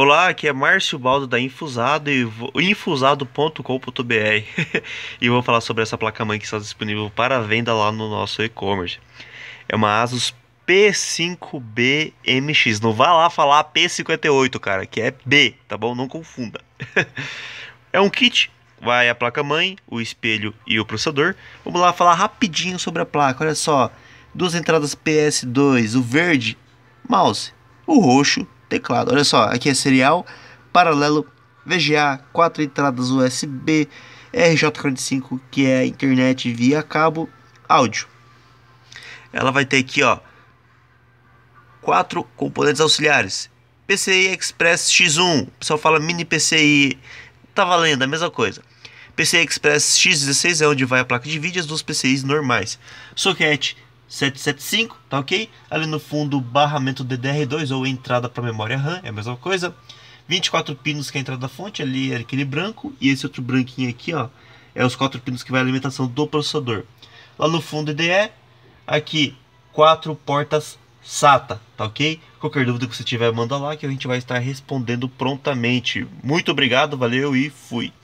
Olá, aqui é Márcio Baldo da Infusado e infusado.com.br e vou falar sobre essa placa-mãe que está disponível para venda lá no nosso e-commerce. É uma Asus P5BMX. Não vá lá falar P58, cara, que é B, tá bom? Não confunda. é um kit vai a placa-mãe, o espelho e o processador. Vamos lá falar rapidinho sobre a placa. Olha só, duas entradas PS2, o verde, mouse, o roxo, teclado. Olha só, aqui é serial, paralelo, VGA, quatro entradas USB, RJ45, que é a internet via cabo, áudio. Ela vai ter aqui, ó, quatro componentes auxiliares. PCI Express X1, o pessoal fala mini PCI, tá valendo, é a mesma coisa. PCI Express X16 é onde vai a placa de vídeo e as duas PCIs normais. Soquete 775, tá ok? Ali no fundo, barramento DDR2 ou entrada para memória RAM, é a mesma coisa. 24 pinos que é a entrada da fonte, ali é aquele branco. E esse outro branquinho aqui, ó, é os quatro pinos que vai a alimentação do processador. Lá no fundo, IDE, aqui, quatro portas SATA, tá ok? Qualquer dúvida que você tiver, manda lá que a gente vai estar respondendo prontamente. Muito obrigado, valeu e fui!